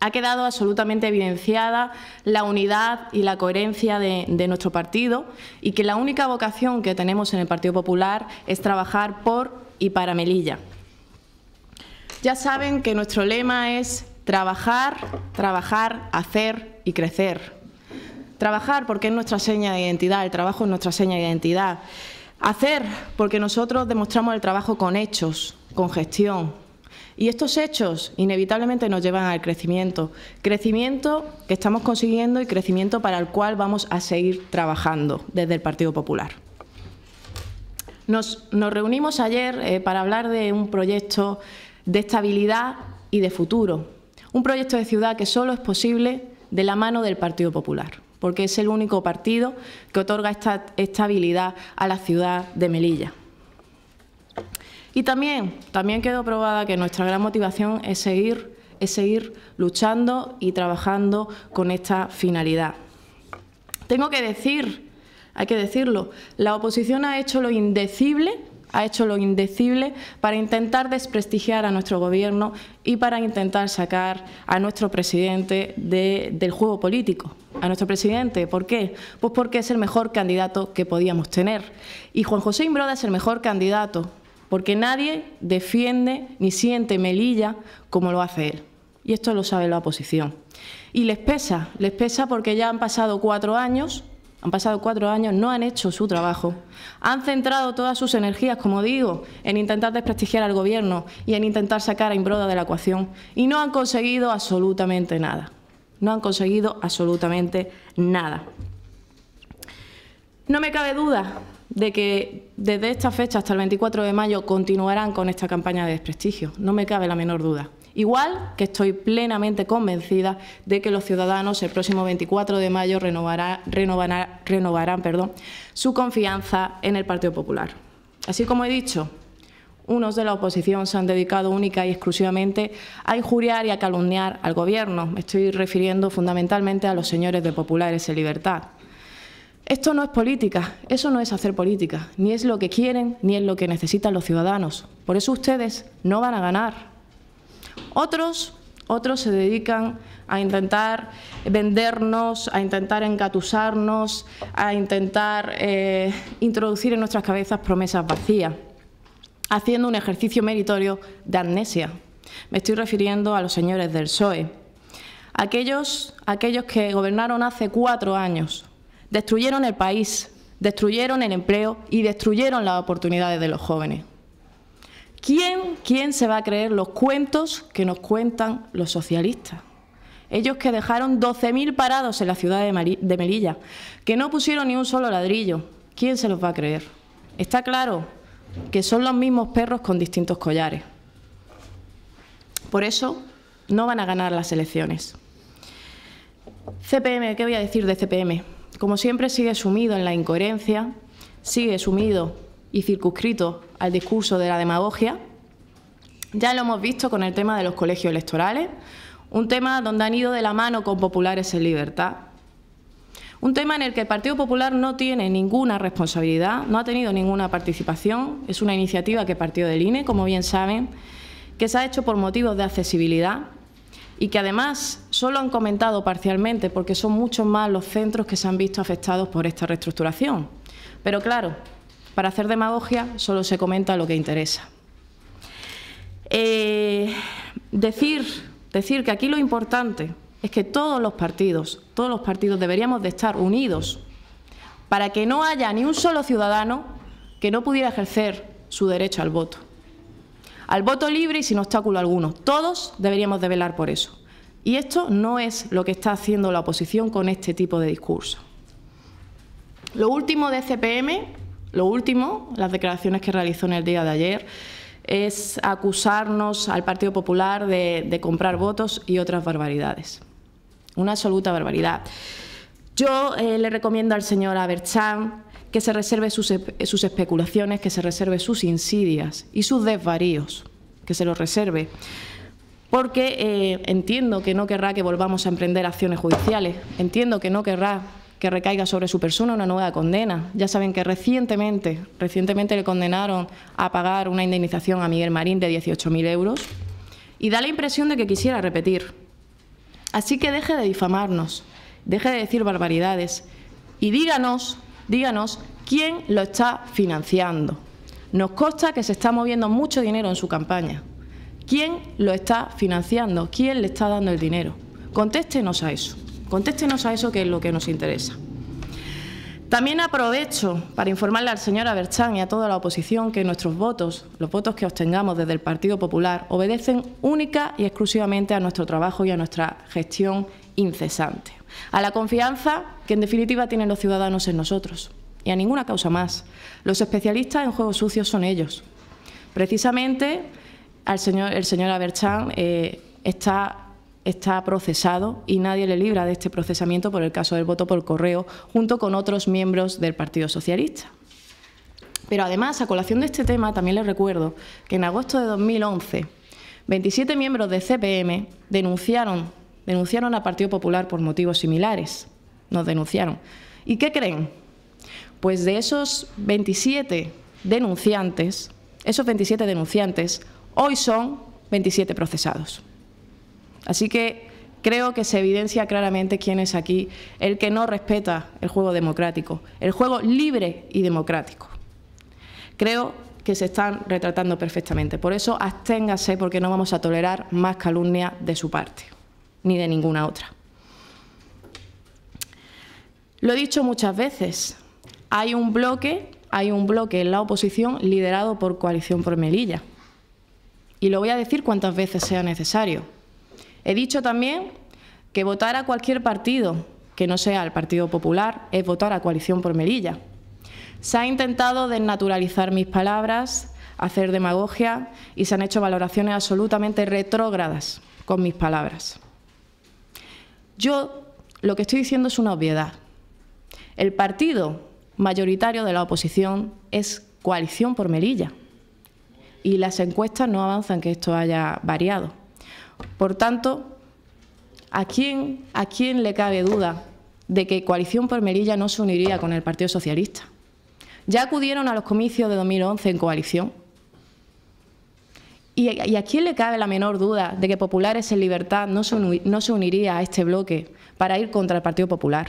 ha quedado absolutamente evidenciada la unidad y la coherencia de, nuestro partido y que la única vocación que tenemos en el Partido Popular es trabajar por y para Melilla. Ya saben que nuestro lema es trabajar, trabajar, hacer y crecer. Trabajar porque es nuestra seña de identidad, el trabajo es nuestra seña de identidad. Hacer porque nosotros demostramos el trabajo con hechos, con gestión, y estos hechos inevitablemente nos llevan al crecimiento, crecimiento que estamos consiguiendo y crecimiento para el cual vamos a seguir trabajando desde el Partido Popular. Nos, reunimos ayer eh, para hablar de un proyecto de estabilidad y de futuro, un proyecto de ciudad que solo es posible de la mano del Partido Popular, porque es el único partido que otorga esta estabilidad a la ciudad de Melilla. Y también, también quedó probada que nuestra gran motivación es seguir, luchando y trabajando con esta finalidad. Tengo que decir, hay que decirlo, la oposición ha hecho lo indecible ha hecho lo indecible para intentar desprestigiar a nuestro gobierno y para intentar sacar a nuestro presidente del juego político. A nuestro presidente, ¿por qué? Pues porque es el mejor candidato que podíamos tener. Y Juan José Imbroda es el mejor candidato porque nadie defiende ni siente Melilla como lo hace él. Y esto lo sabe la oposición. Y les pesa, les pesa porque ya han pasado cuatro años, han pasado cuatro años, no han hecho su trabajo. Han centrado todas sus energías, como digo, en intentar desprestigiar al gobierno y en intentar sacar a Imbroda de la ecuación. Y no han conseguido absolutamente nada. No han conseguido absolutamente nada. No me cabe duda de que desde esta fecha hasta el 24 de mayo continuarán con esta campaña de desprestigio, no me cabe la menor duda. Igual que estoy plenamente convencida de que los ciudadanos el próximo 24 de mayo renovarán perdón, su confianza en el Partido Popular. Así como he dicho, unos de la oposición se han dedicado única y exclusivamente a injuriar y a calumniar al Gobierno. Me estoy refiriendo fundamentalmente a los señores de Populares en Libertad. Esto no es política, eso no es hacer política, ni es lo que quieren, ni es lo que necesitan los ciudadanos. Por eso ustedes no van a ganar. Otros, otros se dedican a intentar vendernos, a intentar engatusarnos, a intentar eh, introducir en nuestras cabezas promesas vacías, haciendo un ejercicio meritorio de amnesia. Me estoy refiriendo a los señores del PSOE, aquellos, aquellos que gobernaron hace cuatro años, Destruyeron el país, destruyeron el empleo y destruyeron las oportunidades de los jóvenes. ¿Quién, quién se va a creer los cuentos que nos cuentan los socialistas? Ellos que dejaron 12.000 parados en la ciudad de Melilla, que no pusieron ni un solo ladrillo. ¿Quién se los va a creer? Está claro que son los mismos perros con distintos collares. Por eso no van a ganar las elecciones. CPM, ¿qué voy a decir de CPM? como siempre, sigue sumido en la incoherencia, sigue sumido y circunscrito al discurso de la demagogia. Ya lo hemos visto con el tema de los colegios electorales, un tema donde han ido de la mano con populares en libertad. Un tema en el que el Partido Popular no tiene ninguna responsabilidad, no ha tenido ninguna participación. Es una iniciativa que partió del INE, como bien saben, que se ha hecho por motivos de accesibilidad, y que además solo han comentado parcialmente porque son muchos más los centros que se han visto afectados por esta reestructuración. Pero claro, para hacer demagogia solo se comenta lo que interesa. Eh, decir, decir que aquí lo importante es que todos los partidos, todos los partidos deberíamos de estar unidos para que no haya ni un solo ciudadano que no pudiera ejercer su derecho al voto al voto libre y sin obstáculo alguno. Todos deberíamos de velar por eso. Y esto no es lo que está haciendo la oposición con este tipo de discurso. Lo último de CPM, lo último, las declaraciones que realizó en el día de ayer, es acusarnos al Partido Popular de, comprar votos y otras barbaridades. Una absoluta barbaridad. Yo eh, le recomiendo al señor Aberchan que se reserve sus, especulaciones, que se reserve sus insidias y sus desvaríos, que se los reserve porque eh, entiendo que no querrá que volvamos a emprender acciones judiciales, entiendo que no querrá que recaiga sobre su persona una nueva condena. Ya saben que recientemente, recientemente le condenaron a pagar una indemnización a Miguel Marín de 18.000 euros y da la impresión de que quisiera repetir. Así que deje de difamarnos, deje de decir barbaridades y díganos díganos quién lo está financiando. Nos consta que se está moviendo mucho dinero en su campaña. ¿Quién lo está financiando? ¿Quién le está dando el dinero? Contéstenos a eso. Contéstenos a eso que es lo que nos interesa. También aprovecho para informarle al señor Aberchán y a toda la oposición que nuestros votos, los votos que obtengamos desde el Partido Popular, obedecen única y exclusivamente a nuestro trabajo y a nuestra gestión incesante a la confianza que en definitiva tienen los ciudadanos en nosotros y a ninguna causa más. Los especialistas en juegos sucios son ellos. Precisamente el señor Aberchan eh, está está procesado y nadie le libra de este procesamiento por el caso del voto por correo, junto con otros miembros del Partido Socialista. Pero además, a colación de este tema, también les recuerdo que en agosto de 2011, 27 miembros de CPM denunciaron denunciaron a Partido Popular por motivos similares. Nos denunciaron. ¿Y qué creen? Pues de esos 27 denunciantes, esos 27 denunciantes, hoy son 27 procesados. Así que creo que se evidencia claramente quién es aquí el que no respeta el juego democrático, el juego libre y democrático. Creo que se están retratando perfectamente. Por eso, absténgase porque no vamos a tolerar más calumnia de su parte ni de ninguna otra. Lo he dicho muchas veces, hay un bloque, hay un bloque en la oposición liderado por Coalición por Melilla. Y lo voy a decir cuantas veces sea necesario. He dicho también que votar a cualquier partido que no sea el Partido Popular es votar a Coalición por Melilla. Se ha intentado desnaturalizar mis palabras, hacer demagogia y se han hecho valoraciones absolutamente retrógradas con mis palabras. Yo lo que estoy diciendo es una obviedad. El partido mayoritario de la oposición es coalición por Melilla y las encuestas no avanzan que esto haya variado. Por tanto, ¿a quién, ¿a quién le cabe duda de que Coalición por Melilla no se uniría con el Partido Socialista? Ya acudieron a los comicios de 2011 en coalición y, a quién le cabe la menor duda de que Populares en Libertad no se, no se uniría a este bloque para ir contra el Partido Popular?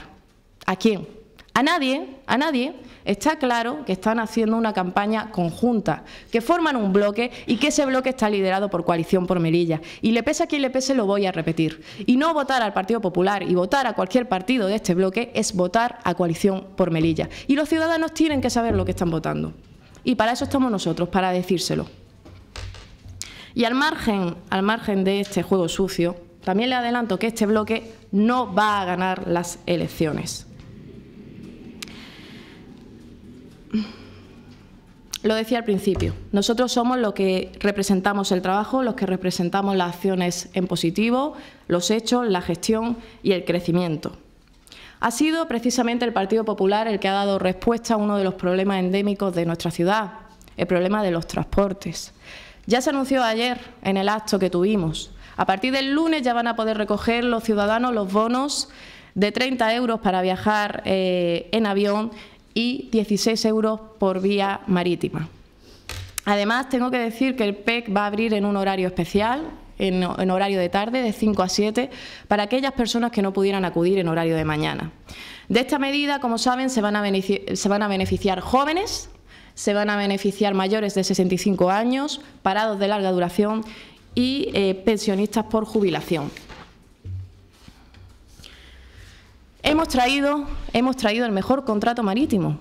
¿A quién? A nadie, a nadie. Está claro que están haciendo una campaña conjunta, que forman un bloque y que ese bloque está liderado por Coalición por Melilla. Y le pese a quien le pese, lo voy a repetir. Y no votar al Partido Popular y votar a cualquier partido de este bloque es votar a Coalición por Melilla. Y los ciudadanos tienen que saber lo que están votando. Y para eso estamos nosotros, para decírselo. Y al margen, al margen de este juego sucio, también le adelanto que este bloque no va a ganar las elecciones. Lo decía al principio, nosotros somos los que representamos el trabajo, los que representamos las acciones en positivo, los hechos, la gestión y el crecimiento. Ha sido precisamente el Partido Popular el que ha dado respuesta a uno de los problemas endémicos de nuestra ciudad, el problema de los transportes. Ya se anunció ayer en el acto que tuvimos. A partir del lunes ya van a poder recoger los ciudadanos los bonos de 30 euros para viajar eh, en avión y 16 euros por vía marítima. Además, tengo que decir que el PEC va a abrir en un horario especial, en, horario de tarde, de 5 a 7, para aquellas personas que no pudieran acudir en horario de mañana. De esta medida, como saben, se van a, se van a beneficiar jóvenes se van a beneficiar mayores de 65 años, parados de larga duración y eh, pensionistas por jubilación. hemos traído el mejor contrato marítimo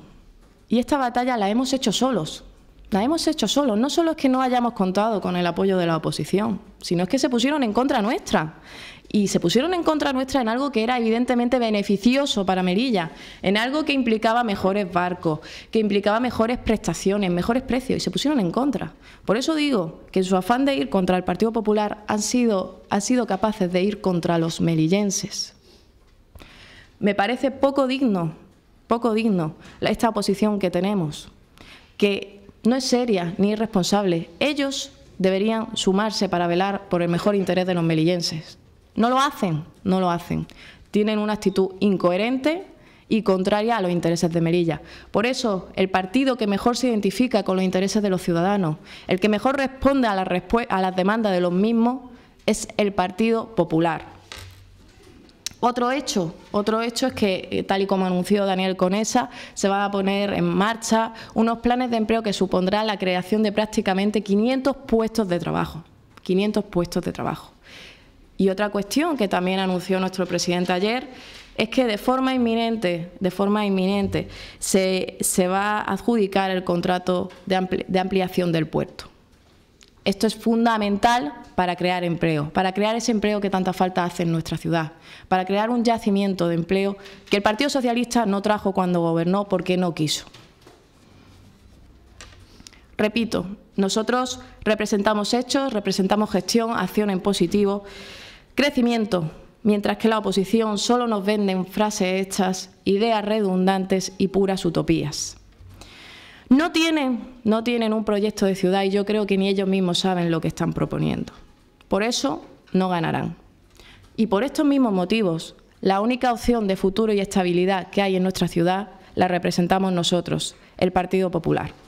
y esta batalla la hemos hecho solos la hemos hecho solo. No solo es que no hayamos contado con el apoyo de la oposición, sino es que se pusieron en contra nuestra. Y se pusieron en contra nuestra en algo que era evidentemente beneficioso para Melilla, en algo que implicaba mejores barcos, que implicaba mejores prestaciones, mejores precios, y se pusieron en contra. Por eso digo que en su afán de ir contra el Partido Popular han sido, han sido capaces de ir contra los melillenses. Me parece poco digno, poco digno esta oposición que tenemos, que no es seria ni irresponsable. Ellos deberían sumarse para velar por el mejor interés de los melillenses. No lo hacen, no lo hacen. Tienen una actitud incoherente y contraria a los intereses de Melilla. Por eso, el partido que mejor se identifica con los intereses de los ciudadanos, el que mejor responde a, a las demandas de los mismos, es el Partido Popular. Otro hecho, otro hecho es que, eh, tal y como anunció Daniel Conesa, se van a poner en marcha unos planes de empleo que supondrán la creación de prácticamente 500 puestos de trabajo. 500 puestos de trabajo. Y otra cuestión que también anunció nuestro presidente ayer es que de forma inminente, de forma inminente, se, va a adjudicar el contrato de, de ampliación del puerto. Esto es fundamental para crear empleo, para crear ese empleo que tanta falta hace en nuestra ciudad, para crear un yacimiento de empleo que el Partido Socialista no trajo cuando gobernó porque no quiso. Repito, nosotros representamos hechos, representamos gestión, acción en positivo, crecimiento, mientras que la oposición solo nos venden frases hechas, ideas redundantes y puras utopías. No no tienen un proyecto de ciudad y yo creo que ni ellos mismos saben lo que están proponiendo. Por eso no ganarán. Y por estos mismos motivos, la única opción de futuro y estabilidad que hay en nuestra ciudad la representamos nosotros, el Partido Popular.